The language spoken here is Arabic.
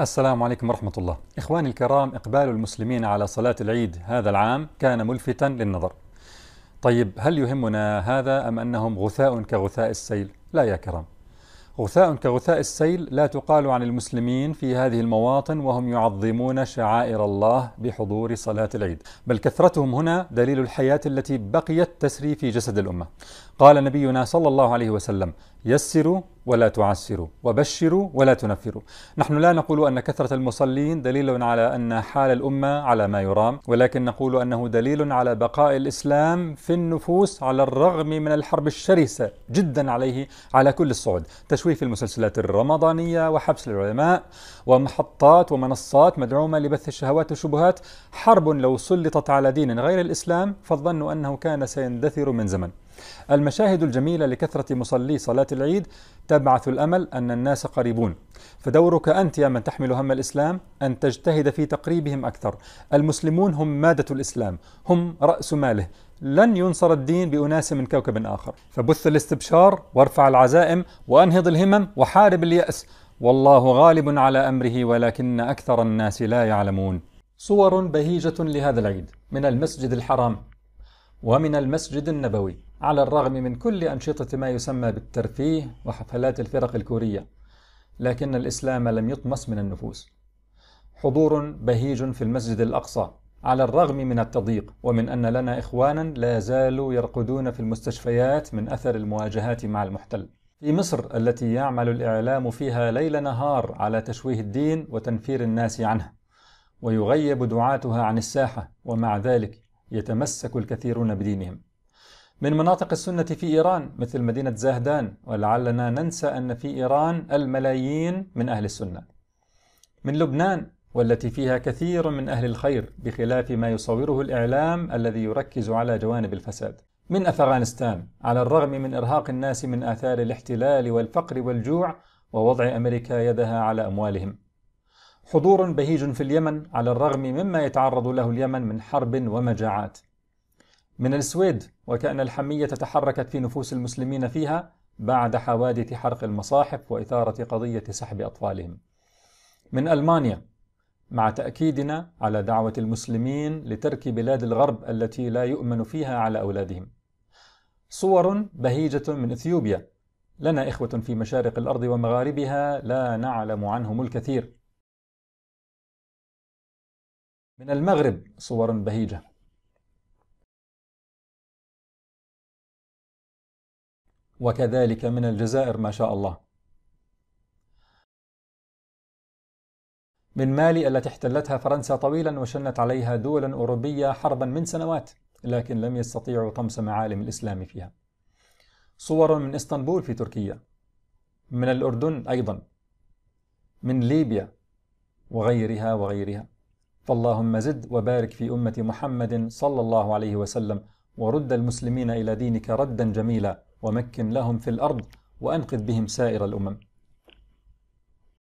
السلام عليكم ورحمة الله. إخواني الكرام إقبال المسلمين على صلاة العيد هذا العام كان ملفتا للنظر. طيب هل يهمنا هذا أم أنهم غثاء كغثاء السيل؟ لا يا كرام. غثاء كغثاء السيل لا تقال عن المسلمين في هذه المواطن وهم يعظمون شعائر الله بحضور صلاة العيد، بل كثرتهم هنا دليل الحياة التي بقيت تسري في جسد الأمة. قال نبينا صلى الله عليه وسلم: يسروا ولا تعسروا وبشروا ولا تنفروا نحن لا نقول أن كثرة المصلين دليل على أن حال الأمة على ما يرام ولكن نقول أنه دليل على بقاء الإسلام في النفوس على الرغم من الحرب الشرسة جدا عليه على كل الصعد تشويف المسلسلات الرمضانية وحبس العلماء ومحطات ومنصات مدعومة لبث الشهوات والشبهات حرب لو سلطت على دين غير الإسلام فالظن أنه كان سيندثر من زمن المشاهد الجميلة لكثرة مصلي صلاة العيد تبعث الأمل أن الناس قريبون فدورك أنت يا من تحمل هم الإسلام أن تجتهد في تقريبهم أكثر المسلمون هم مادة الإسلام هم رأس ماله لن ينصر الدين بأناس من كوكب آخر فبث الاستبشار وارفع العزائم وأنهض الهمم وحارب اليأس والله غالب على أمره ولكن أكثر الناس لا يعلمون صور بهيجة لهذا العيد من المسجد الحرام ومن المسجد النبوي على الرغم من كل أنشطة ما يسمى بالترفيه وحفلات الفرق الكورية لكن الإسلام لم يطمس من النفوس حضور بهيج في المسجد الأقصى على الرغم من التضييق ومن أن لنا إخوانا لا زالوا يرقدون في المستشفيات من أثر المواجهات مع المحتل في مصر التي يعمل الإعلام فيها ليل نهار على تشويه الدين وتنفير الناس عنه ويغيب دعاتها عن الساحة ومع ذلك يتمسك الكثيرون بدينهم من مناطق السنة في إيران مثل مدينة زاهدان ولعلنا ننسى أن في إيران الملايين من أهل السنة من لبنان والتي فيها كثير من أهل الخير بخلاف ما يصوره الإعلام الذي يركز على جوانب الفساد من أفغانستان على الرغم من إرهاق الناس من آثار الاحتلال والفقر والجوع ووضع أمريكا يدها على أموالهم حضور بهيج في اليمن على الرغم مما يتعرض له اليمن من حرب ومجاعات من السويد وكأن الحمية تحركت في نفوس المسلمين فيها بعد حوادث حرق المصاحف وإثارة قضية سحب أطفالهم. من ألمانيا مع تأكيدنا على دعوة المسلمين لترك بلاد الغرب التي لا يؤمن فيها على أولادهم. صور بهيجة من إثيوبيا لنا إخوة في مشارق الأرض ومغاربها لا نعلم عنهم الكثير. من المغرب صور بهيجة وكذلك من الجزائر ما شاء الله من مالي التي احتلتها فرنسا طويلا وشنت عليها دولا أوروبية حربا من سنوات لكن لم يستطيعوا طمس معالم الإسلام فيها صور من إسطنبول في تركيا من الأردن أيضا من ليبيا وغيرها وغيرها فاللهم زد وبارك في أمة محمد صلى الله عليه وسلم ورد المسلمين إلى دينك ردا جميلا ومكن لهم في الأرض وأنقذ بهم سائر الأمم